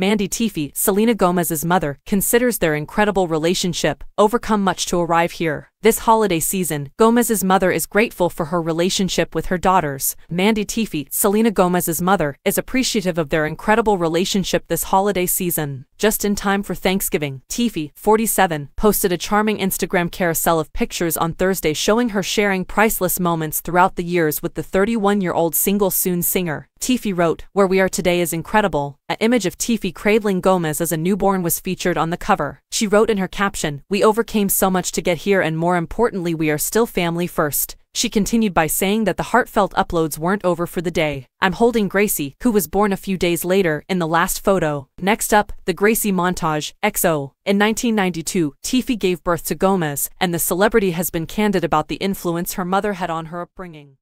Mandy Tiffy, Selena Gomez's mother, considers their incredible relationship, overcome much to arrive here. This holiday season, Gomez's mother is grateful for her relationship with her daughters. Mandy Tiffy, Selena Gomez's mother, is appreciative of their incredible relationship this holiday season. Just in time for Thanksgiving, Tiffy, 47, posted a charming Instagram carousel of pictures on Thursday showing her sharing priceless moments throughout the years with the 31-year-old single soon singer. Tiffy wrote, Where we are today is incredible. An image of Tiffy cradling Gomez as a newborn was featured on the cover. She wrote in her caption, We overcame so much to get here and more more importantly we are still family first. She continued by saying that the heartfelt uploads weren't over for the day. I'm holding Gracie, who was born a few days later, in the last photo. Next up, the Gracie montage, XO. In 1992, Tiffy gave birth to Gomez, and the celebrity has been candid about the influence her mother had on her upbringing.